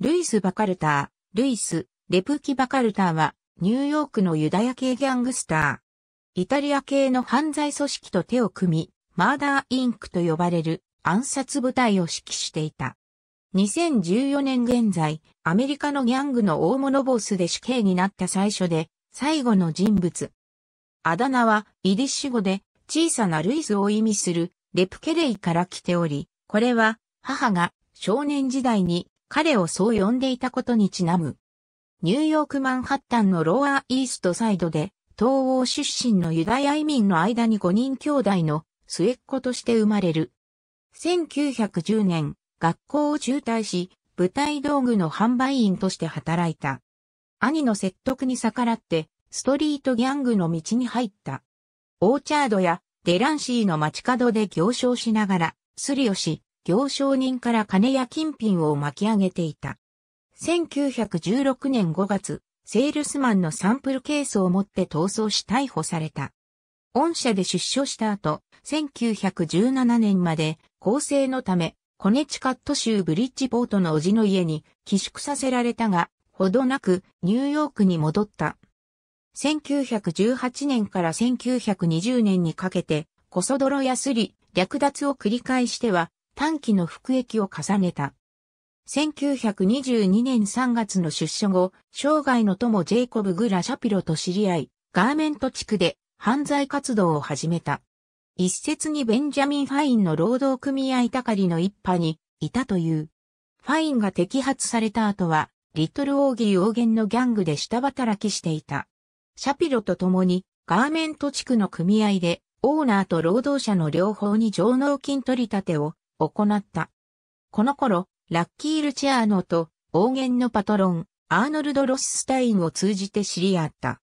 ルイス・バカルター、ルイス・レプキ・バカルターは、ニューヨークのユダヤ系ギャングスター。イタリア系の犯罪組織と手を組み、マーダー・インクと呼ばれる暗殺部隊を指揮していた。2014年現在、アメリカのギャングの大物ボスで死刑になった最初で、最後の人物。あだ名は、イディッシュ語で、小さなルイスを意味する、レプケレイから来ており、これは、母が少年時代に彼をそう呼んでいたことにちなむ。ニューヨークマンハッタンのローアーイーストサイドで、東欧出身のユダヤ移民の間に5人兄弟の末っ子として生まれる。1910年、学校を中退し、舞台道具の販売員として働いた。兄の説得に逆らって、ストリートギャングの道に入った。オーチャードやデランシーの街角で行商しながら、スリをし、行商人から金や金品を巻き上げていた。1916年5月、セールスマンのサンプルケースを持って逃走し逮捕された。御社で出所した後、1917年まで、公正のため、コネチカット州ブリッジポートの叔父の家に寄宿させられたが、ほどなくニューヨークに戻った。1918年から1920年にかけて、コソ泥やすり、略奪を繰り返しては、短期の服役を重ねた。1922年3月の出所後、生涯の友ジェイコブ・グラ・シャピロと知り合い、ガーメント地区で犯罪活動を始めた。一説にベンジャミン・ファインの労働組合たかりの一派にいたという。ファインが摘発された後は、リトル・オーギーゲンのギャングで下働きしていた。シャピロと共にガーメント地区の組合でオーナーと労働者の両方に上納金取り立てを行った。この頃、ラッキー・ルチアーノと王源のパトロン、アーノルド・ロススタインを通じて知り合った。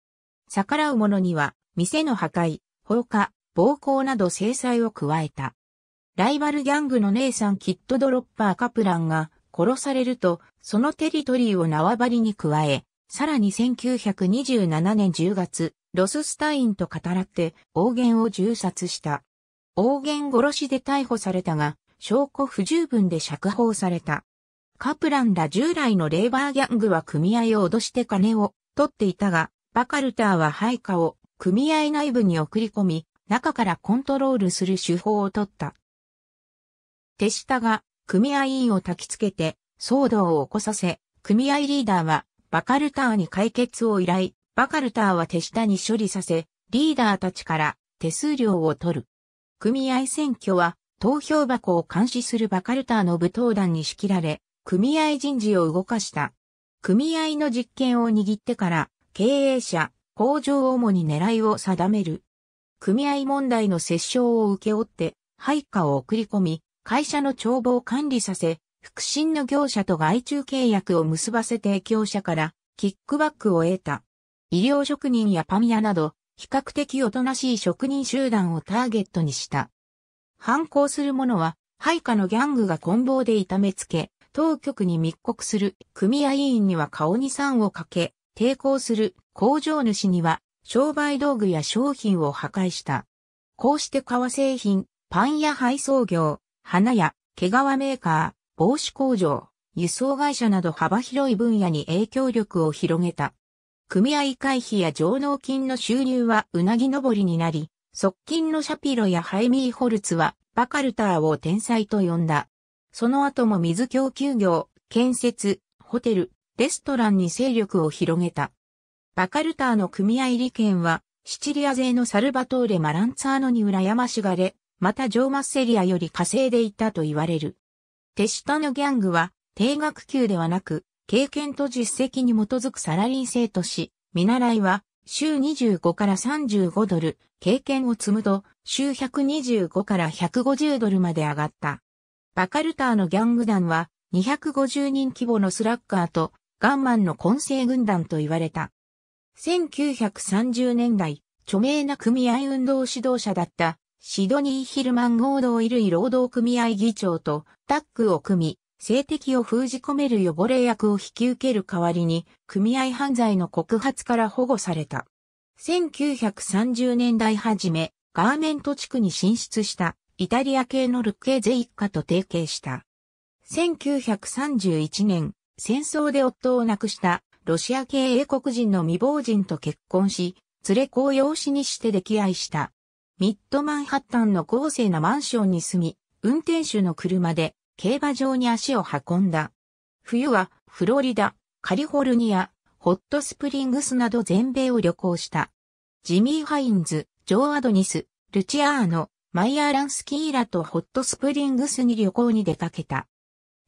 逆らう者には、店の破壊、放火、暴行など制裁を加えた。ライバルギャングの姉さんキット・ドロッパー・カプランが殺されると、そのテリトリーを縄張りに加え、さらに1927年10月、ロススタインと語らって、王源を銃殺した。王源殺しで逮捕されたが、証拠不十分で釈放された。カプランら従来のレーバーギャングは組合を脅して金を取っていたが、バカルターは配下を組合内部に送り込み、中からコントロールする手法を取った。手下が組合員を焚きつけて騒動を起こさせ、組合リーダーはバカルターに解決を依頼、バカルターは手下に処理させ、リーダーたちから手数料を取る。組合選挙は投票箱を監視するバカルターの武闘団に仕切られ、組合人事を動かした。組合の実権を握ってから、経営者、工場を主に狙いを定める。組合問題の折衝を請け負って、配下を送り込み、会社の帳簿を管理させ、副審の業者と外注契約を結ばせて業者から、キックバックを得た。医療職人やパミヤなど、比較的おとなしい職人集団をターゲットにした。反抗する者は、配下のギャングが棍棒で痛めつけ、当局に密告する組合員には顔に酸をかけ、抵抗する工場主には商売道具や商品を破壊した。こうして革製品、パンや配送業、花や毛皮メーカー、帽子工場、輸送会社など幅広い分野に影響力を広げた。組合会費や上納金の収入はうなぎ登りになり、側近のシャピロやハイミー・ホルツは、バカルターを天才と呼んだ。その後も水供給業、建設、ホテル、レストランに勢力を広げた。バカルターの組合利権は、シチリア勢のサルバトーレ・マランツァーノに羨ましがれ、またジョーマッセリアより稼いでいたと言われる。手下のギャングは、定額給ではなく、経験と実績に基づくサラリー制とし、見習いは週25から35ドル、経験を積むと、週125から150ドルまで上がった。バカルターのギャング団は、250人規模のスラッガーと、ガンマンの混成軍団と言われた。1930年代、著名な組合運動指導者だった、シドニー・ヒルマン合同衣類労働組合議長とタッグを組み、性的を封じ込める汚れ役を引き受ける代わりに、組合犯罪の告発から保護された。1930年代初め、ガーメント地区に進出したイタリア系のルッケーゼ一家と提携した。1931年、戦争で夫を亡くしたロシア系英国人の未亡人と結婚し、連れ子を養子にして溺愛した。ミッドマンハッタンの豪勢なマンションに住み、運転手の車で競馬場に足を運んだ。冬はフロリダ、カリフォルニア、ホットスプリングスなど全米を旅行した。ジミー・ハインズ、ジョー・アドニス、ルチアーノ、マイアーランスキーラとホットスプリングスに旅行に出かけた。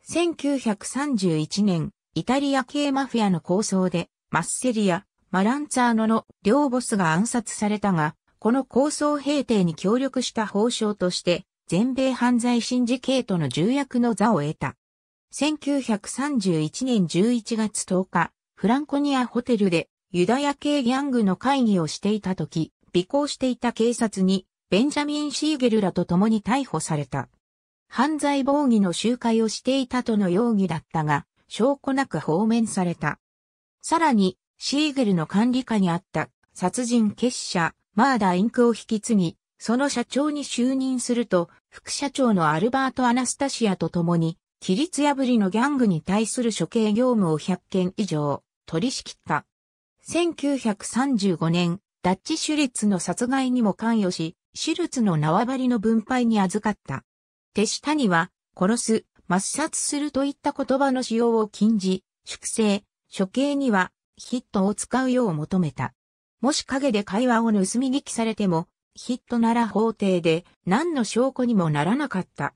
1931年、イタリア系マフィアの抗争で、マッセリア、マランツァーノの両ボスが暗殺されたが、この抗争兵艇に協力した報奨として、全米犯罪シンジケートの重役の座を得た。1931年11月10日、フランコニアホテルでユダヤ系ギャングの会議をしていた時、尾行していた警察にベンジャミン・シーゲルらと共に逮捕された。犯罪防御の集会をしていたとの容疑だったが、証拠なく放免された。さらに、シーゲルの管理下にあった殺人結社、マーダーインクを引き継ぎ、その社長に就任すると、副社長のアルバート・アナスタシアと共に、規律破りのギャングに対する処刑業務を100件以上、取り仕切った。1935年、ダッチ・シュリッツの殺害にも関与し、シュルツの縄張りの分配に預かった。手下には、殺す、抹殺するといった言葉の使用を禁じ、粛清、処刑には、ヒットを使うよう求めた。もし陰で会話を盗み聞きされても、ヒットなら法廷で何の証拠にもならなかった。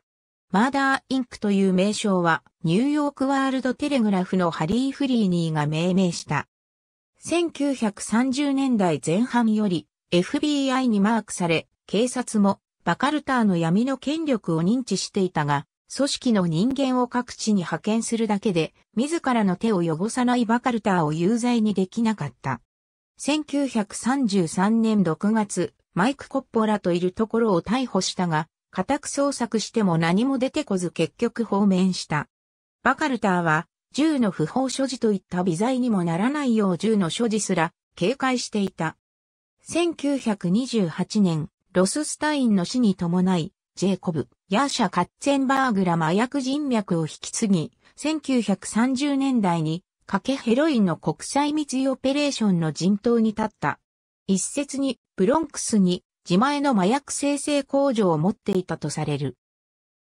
マーダーインクという名称はニューヨークワールドテレグラフのハリー・フリーニーが命名した。1930年代前半より FBI にマークされ、警察もバカルターの闇の権力を認知していたが、組織の人間を各地に派遣するだけで、自らの手を汚さないバカルターを有罪にできなかった。1933年6月、マイク・コッポラといるところを逮捕したが、家宅捜索しても何も出てこず結局放免した。バカルターは、銃の不法所持といった微罪にもならないよう銃の所持すら警戒していた。1928年、ロススタインの死に伴い、ジェイコブ、ヤーシャ・カッツェンバーグら麻薬人脈を引き継ぎ、1930年代に、かけヘロインの国際密輸オペレーションの陣頭に立った。一説に、ブロンクスに自前の麻薬生成工場を持っていたとされる。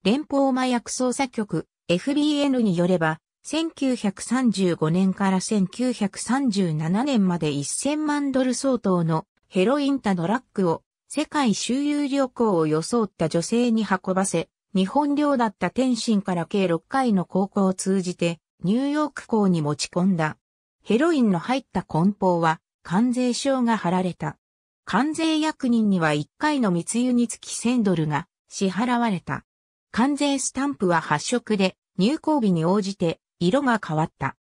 連邦麻薬捜査局 FBN によれば、1935年から1937年まで1000万ドル相当のヘロインタドラッグを世界周遊旅行を装った女性に運ばせ、日本領だった天津から計6回の航行を通じてニューヨーク港に持ち込んだ。ヘロインの入った梱包は関税証が貼られた。関税役人には1回の密輸につき1000ドルが支払われた。関税スタンプは発色で入港日に応じて色が変わった。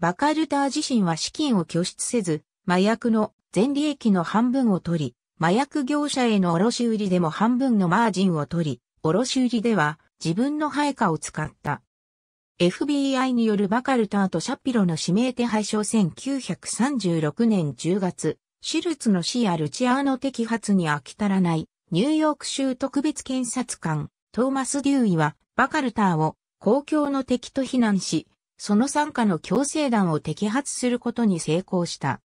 バカルター自身は資金を拠出せず、麻薬の全利益の半分を取り、麻薬業者への卸売でも半分のマージンを取り、卸売では自分の配下を使った。FBI によるバカルターとシャピロの指名手配書1936年10月、シュルツの死やルチアーノ摘発に飽き足らない、ニューヨーク州特別検察官、トーマス・デューイは、バカルターを公共の敵と非難し、その参加の強制団を摘発することに成功した。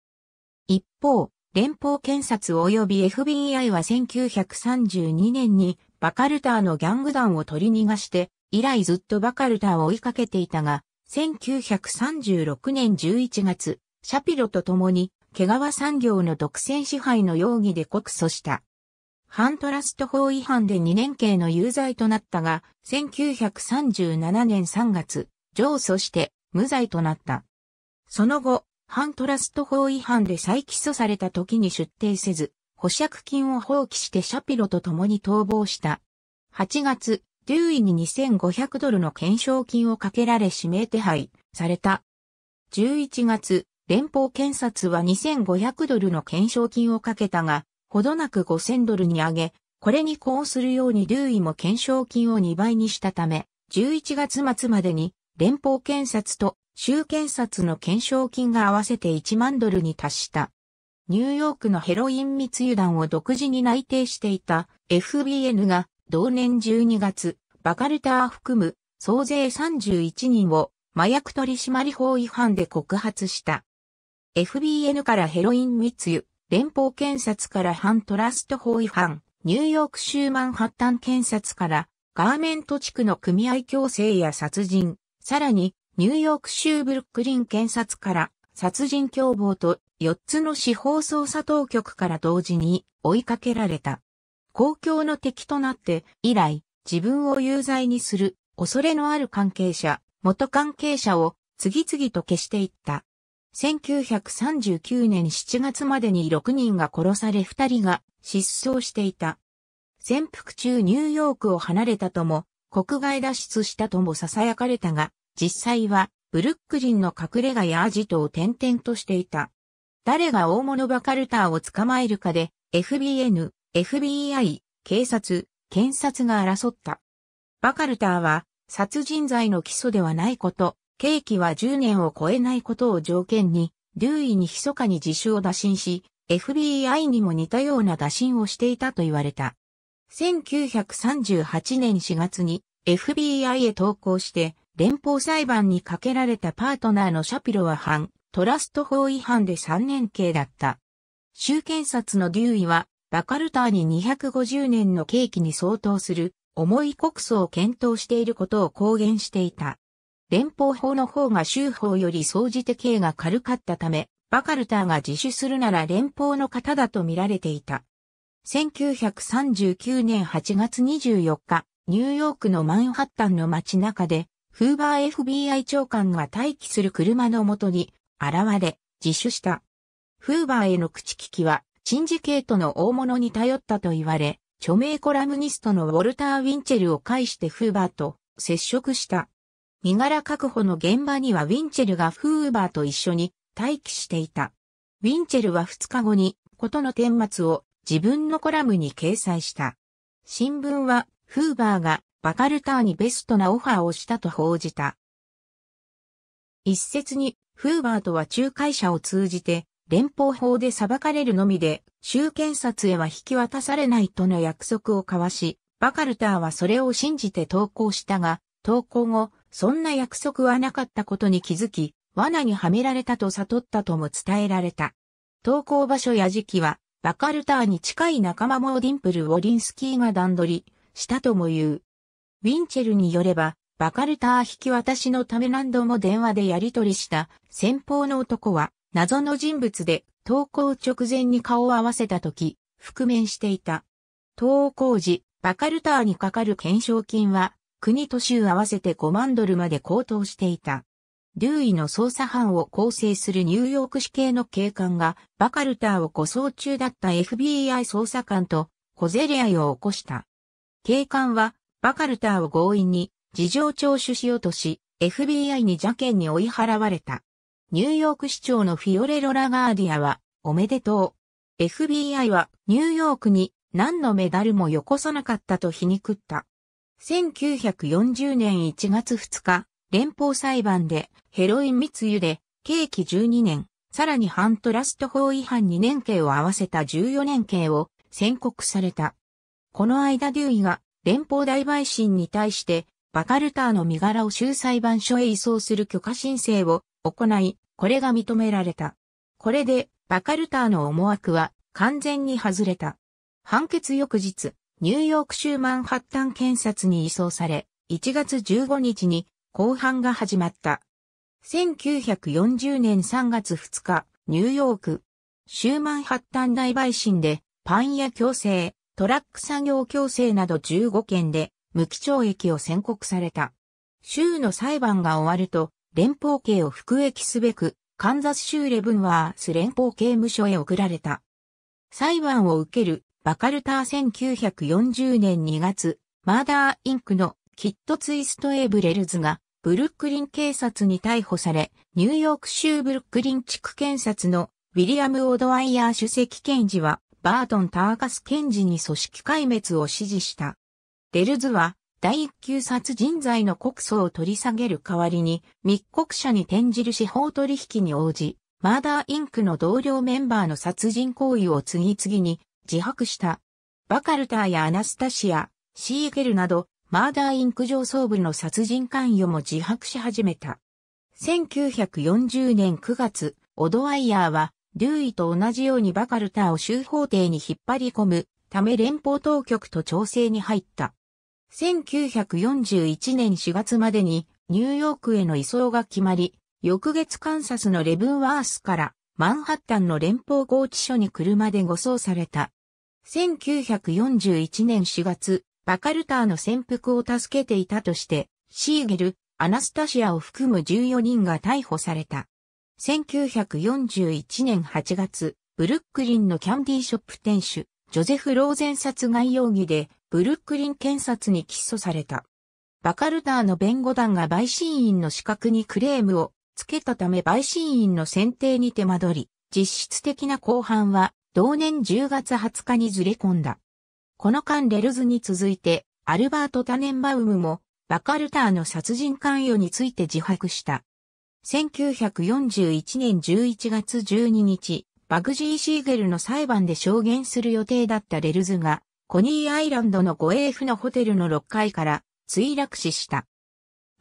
一方、連邦検察及び FBI は1932年にバカルターのギャング団を取り逃がして、以来ずっとバカルターを追いかけていたが、1936年11月、シャピロと共に毛川産業の独占支配の容疑で告訴した。反トラスト法違反で2年刑の有罪となったが、1937年3月、上訴して無罪となった。その後、反トラスト法違反で再起訴された時に出廷せず、保釈金を放棄してシャピロと共に逃亡した。8月、デューイに2500ドルの懸賞金をかけられ指名手配された。11月、連邦検察は2500ドルの懸賞金をかけたが、ほどなく5000ドルに上げ、これにこうするようにルーイも懸賞金を2倍にしたため、11月末までに連邦検察と州検察の懸賞金が合わせて1万ドルに達した。ニューヨークのヘロイン密輸団を独自に内定していた FBN が同年12月、バカルター含む総勢31人を麻薬取締法違反で告発した。FBN からヘロイン密輸、連邦検察から反トラスト法違反、ニューヨーク州マンハッタン検察からガーメント地区の組合強制や殺人、さらにニューヨーク州ブルックリン検察から殺人共謀と4つの司法捜査当局から同時に追いかけられた。公共の敵となって以来自分を有罪にする恐れのある関係者、元関係者を次々と消していった。1939年7月までに6人が殺され2人が失踪していた。潜伏中ニューヨークを離れたとも、国外脱出したとも囁かれたが、実際はブルックリンの隠れ家やアジトを転々としていた。誰が大物バカルターを捕まえるかで、FBN、FBI、警察、検察が争った。バカルターは殺人罪の基礎ではないこと、刑期は10年を超えないことを条件に、デューイに密かに自首を打診し、FBI にも似たような打診をしていたと言われた。1938年4月に FBI へ投稿して、連邦裁判にかけられたパートナーのシャピロは反、トラスト法違反で3年刑だった。州検察のデューイは、バカルターに250年の刑期に相当する重い告訴を検討していることを公言していた。連邦法の方が州法より総じて刑が軽かったため、バカルターが自首するなら連邦の方だと見られていた。1939年8月24日、ニューヨークのマンハッタンの街中で、フーバー FBI 長官が待機する車のもとに現れ、自首した。フーバーへの口利きは、チンジケートの大物に頼ったと言われ、著名コラムニストのウォルター・ウィンチェルを介してフーバーと接触した。身柄確保の現場にはウィンチェルがフーバーと一緒に待機していた。ウィンチェルは2日後に、ことの顛末を自分のコラムに掲載した。新聞は、フーバーがバカルターにベストなオファーをしたと報じた。一説に、フーバーとは仲介者を通じて、連邦法で裁かれるのみで、州検察へは引き渡されないとの約束を交わし、バカルターはそれを信じて投稿したが、投稿後、そんな約束はなかったことに気づき、罠にはめられたと悟ったとも伝えられた。投稿場所や時期は、バカルターに近い仲間もディンプル・ウォリンスキーが段取りしたとも言う。ウィンチェルによれば、バカルター引き渡しのため何度も電話でやり取りした先方の男は、謎の人物で、投稿直前に顔を合わせた時、覆面していた。投稿時、バカルターにかかる懸賞金は、国と州合わせて5万ドルまで高騰していた。デューイの捜査班を構成するニューヨーク市警の警官がバカルターを護送中だった FBI 捜査官と小競り合いを起こした。警官はバカルターを強引に事情聴取しようとし、FBI に邪険に追い払われた。ニューヨーク市長のフィオレロ・ラガーディアは、おめでとう。FBI はニューヨークに何のメダルもよこさなかったと皮肉った。1940年1月2日、連邦裁判でヘロイン密輸で刑期12年、さらに反トラスト法違反2年刑を合わせた14年刑を宣告された。この間デューイが連邦大陪審に対してバカルターの身柄を州裁判所へ移送する許可申請を行い、これが認められた。これでバカルターの思惑は完全に外れた。判決翌日、ニューヨーク州マンハッタン検察に移送され、1月15日に公判が始まった。1940年3月2日、ニューヨーク、州マンハッタン大陪審で、パン屋強制、トラック作業強制など15件で、無期懲役を宣告された。州の裁判が終わると、連邦刑を服役すべく、カンザス州レブンワース連邦刑務所へ送られた。裁判を受けるバカルター1940年2月、マーダーインクのキット・ツイスト・エイブレルズがブルックリン警察に逮捕され、ニューヨーク州ブルックリン地区検察のウィリアム・オドワイヤー主席検事は、バートン・ターカス検事に組織壊滅を指示した。デルズは、第一級殺人罪の告訴を取り下げる代わりに、密告者に転じる司法取引に応じ、マーダーインクの同僚メンバーの殺人行為を次々に自白した。バカルターやアナスタシア、シーゲルなど、マーダーインク上層部の殺人関与も自白し始めた。1940年9月、オドワイヤーは、ルーイと同じようにバカルターを州法廷に引っ張り込むため連邦当局と調整に入った。1941年4月までにニューヨークへの移送が決まり、翌月カンサスのレブンワースからマンハッタンの連邦合置所に車で護送された。1941年4月、バカルターの潜伏を助けていたとして、シーゲル、アナスタシアを含む14人が逮捕された。1941年8月、ブルックリンのキャンディーショップ店主、ジョゼフ・ローゼン殺害容疑で、ブルックリン検察に起訴された。バカルターの弁護団が陪審員の資格にクレームをつけたため陪審員の選定に手間取り、実質的な後半は同年10月20日にずれ込んだ。この間レルズに続いて、アルバート・タネンバウムも、バカルターの殺人関与について自白した。1941年11月12日、バグジー・シーゲルの裁判で証言する予定だったレルズが、コニーアイランドの護衛府のホテルの6階から墜落死した。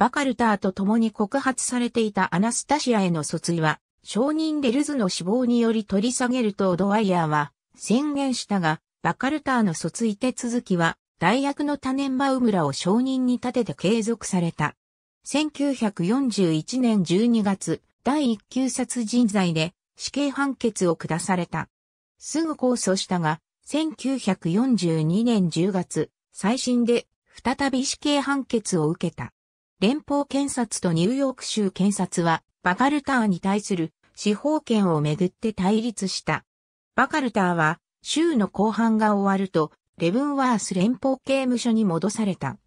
バカルターと共に告発されていたアナスタシアへの訴追は、証人でルズの死亡により取り下げるとドワイヤーは宣言したが、バカルターの訴追手続きは、大役のタネンバウムラを証人に立てて継続された。1941年12月、第1級殺人罪で死刑判決を下された。すぐ控訴したが、1942年10月、再審で再び死刑判決を受けた。連邦検察とニューヨーク州検察は、バカルターに対する司法権をめぐって対立した。バカルターは、州の後半が終わると、レブンワース連邦刑務所に戻された。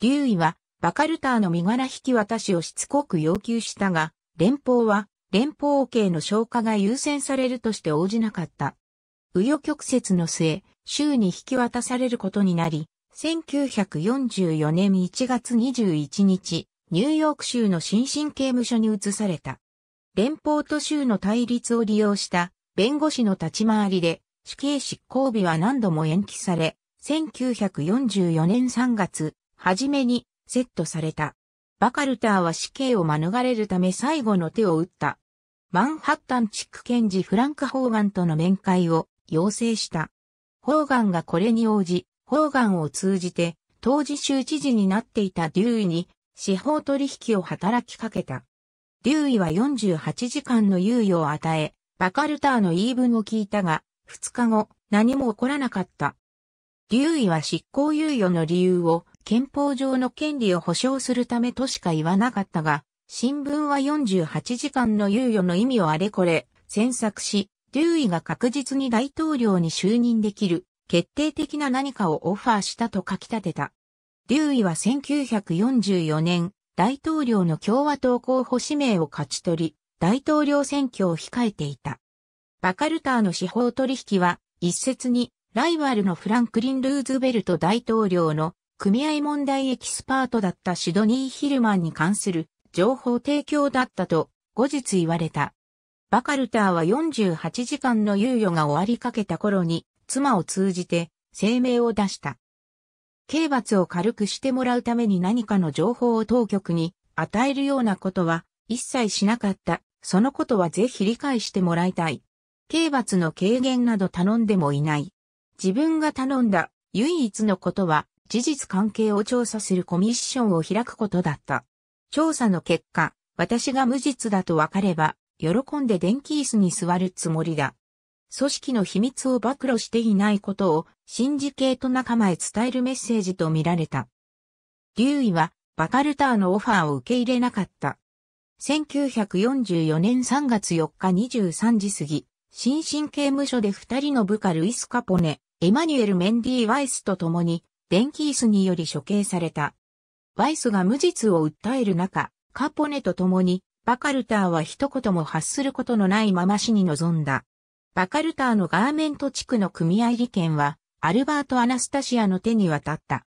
デューイは、バカルターの身柄引き渡しをしつこく要求したが、連邦は、連邦刑の消化が優先されるとして応じなかった。紆余曲折の末、州に引き渡されることになり、1944年1月21日、ニューヨーク州の新進刑務所に移された。連邦と州の対立を利用した弁護士の立ち回りで死刑執行日は何度も延期され、1944年3月、初めにセットされた。バカルターは死刑を免れるため最後の手を打った。マンハッタン地区検事フランク・ホーガンとの面会を要請した。ホーガンがこれに応じ、ホーガンを通じて、当時州知事になっていたデューイに、司法取引を働きかけた。デューイは48時間の猶予を与え、バカルターの言い分を聞いたが、2日後、何も起こらなかった。デューイは執行猶予の理由を、憲法上の権利を保障するためとしか言わなかったが、新聞は48時間の猶予の意味をあれこれ、詮索し、デューイが確実に大統領に就任できる決定的な何かをオファーしたと書き立てた。ーイは1944年、大統領の共和党候補指名を勝ち取り、大統領選挙を控えていた。バカルターの司法取引は、一説に、ライバルのフランクリン・ルーズベルト大統領の組合問題エキスパートだったシドニー・ヒルマンに関する情報提供だったと後日言われた。バカルターは48時間の猶予が終わりかけた頃に妻を通じて声明を出した。刑罰を軽くしてもらうために何かの情報を当局に与えるようなことは一切しなかった。そのことはぜひ理解してもらいたい。刑罰の軽減など頼んでもいない。自分が頼んだ唯一のことは事実関係を調査するコミッションを開くことだった。調査の結果、私が無実だとわかれば、喜んで電気椅子に座るつもりだ。組織の秘密を暴露していないことをシンジケート仲間へ伝えるメッセージと見られた。デューイはバカルターのオファーを受け入れなかった。1944年3月4日23時過ぎ、新進刑務所で二人の部下ルイス・カポネ、エマニュエル・メンディ・ワイスと共に、電気椅子により処刑された。ワイスが無実を訴える中、カポネと共に、バカルターは一言も発することのないまま死に臨んだ。バカルターのガーメント地区の組合利権は、アルバート・アナスタシアの手に渡った。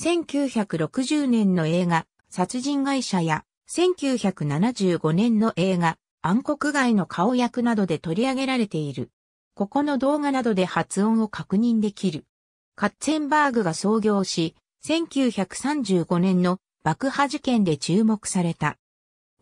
1960年の映画、殺人会社や、1975年の映画、暗黒街の顔役などで取り上げられている。ここの動画などで発音を確認できる。カッツェンバーグが創業し、1935年の爆破事件で注目された。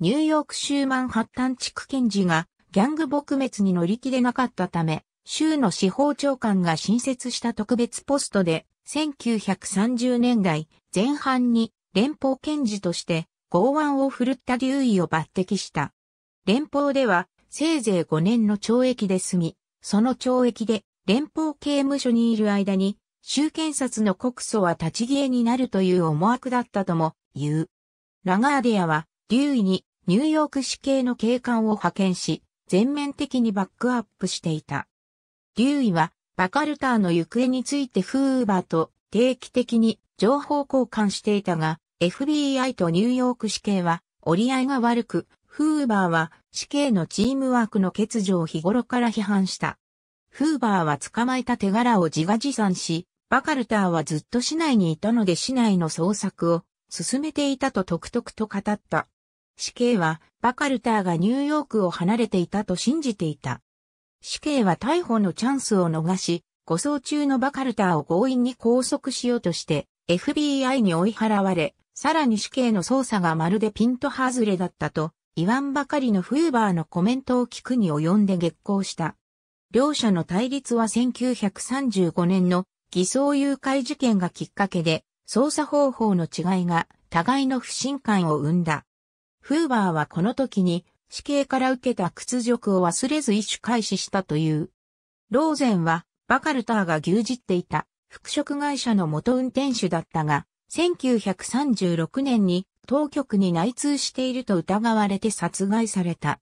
ニューヨーク州マンハッタン地区検事がギャング撲滅に乗り気でなかったため、州の司法長官が新設した特別ポストで、1930年代前半に連邦検事として剛腕を振るったデューイを抜擢した。連邦ではせいぜい5年の懲役で済み、その懲役で連邦刑務所にいる間に、州検察の告訴は立ち消えになるという思惑だったとも言う。ラガーディアは、デューイにニューヨーク市警の警官を派遣し、全面的にバックアップしていた。デューイは、バカルターの行方についてフーバーと定期的に情報交換していたが、FBI とニューヨーク市警は折り合いが悪く、フーバーは死刑のチームワークの欠如を日頃から批判した。フーバーは捕まえた手柄を自画自賛し、バカルターはずっと市内にいたので市内の捜索を進めていたと独特と語った。死刑はバカルターがニューヨークを離れていたと信じていた。死刑は逮捕のチャンスを逃し、護送中のバカルターを強引に拘束しようとして FBI に追い払われ、さらに死刑の捜査がまるでピント外れだったと、言わんばかりのフーバーのコメントを聞くに及んで激行した。両者の対立は1935年の偽装誘拐事件がきっかけで、捜査方法の違いが互いの不信感を生んだ。フーバーはこの時に死刑から受けた屈辱を忘れず一種開始したという。ローゼンはバカルターが牛耳っていた服飾会社の元運転手だったが、1936年に当局に内通していると疑われて殺害された。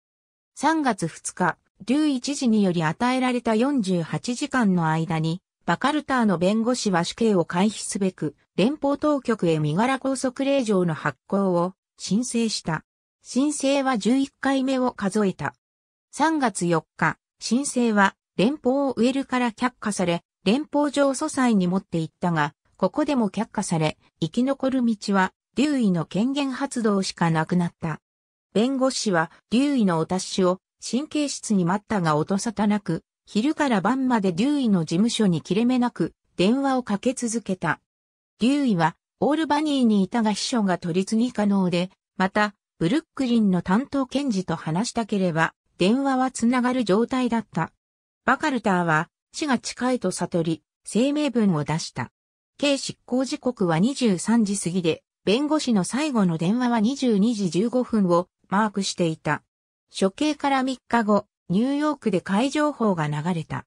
3月2日、竜一時により与えられた48時間の間に、バカルターの弁護士は死刑を回避すべく、連邦当局へ身柄拘束令状の発行を申請した。申請は11回目を数えた。3月4日、申請は連邦を植えるから却下され、連邦上訴裁に持っていったが、ここでも却下され、生き残る道は、デューイの権限発動しかなくなった。弁護士は、デューイのお達しを、神経質に待ったが音沙汰なく、昼から晩までデューイの事務所に切れ目なく、電話をかけ続けた。デューイは、オールバニーにいたが秘書が取り次ぎ可能で、また、ブルックリンの担当検事と話したければ、電話はつながる状態だった。バカルターは、死が近いと悟り、声明文を出した。刑執行時刻は23時過ぎで、弁護士の最後の電話は22時15分をマークしていた。処刑から3日後、ニューヨークで会情報が流れた。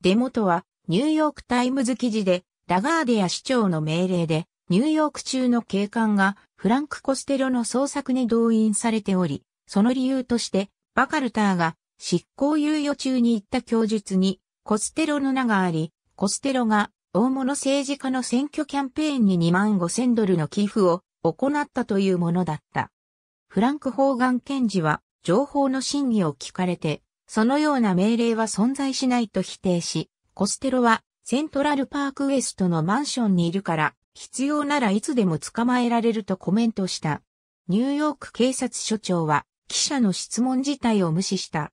デモとは、ニューヨークタイムズ記事で、ラガーディア市長の命令で、ニューヨーク中の警官がフランク・コステロの捜索に動員されており、その理由として、バカルターが執行猶予中に言った供述に、コステロの名があり、コステロが大物政治家の選挙キャンペーンに2万5千ドルの寄付を行ったというものだった。フランク・ホーガン検事は情報の真偽を聞かれて、そのような命令は存在しないと否定し、コステロはセントラルパークウエストのマンションにいるから必要ならいつでも捕まえられるとコメントした。ニューヨーク警察署長は記者の質問自体を無視した。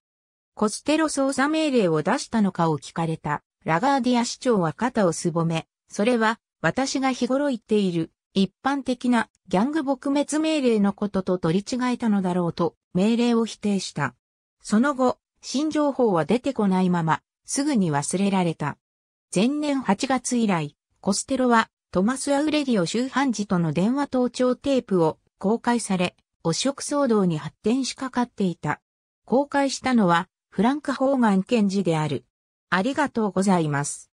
コステロ捜査命令を出したのかを聞かれた。ラガーディア市長は肩をすぼめ、それは私が日頃言っている一般的なギャング撲滅命令のことと取り違えたのだろうと命令を否定した。その後、新情報は出てこないまま、すぐに忘れられた。前年8月以来、コステロはトマス・アウレリオ周判事との電話盗聴テープを公開され、汚職騒動に発展しかかっていた。公開したのは、フランク・ホーガン検事である。ありがとうございます。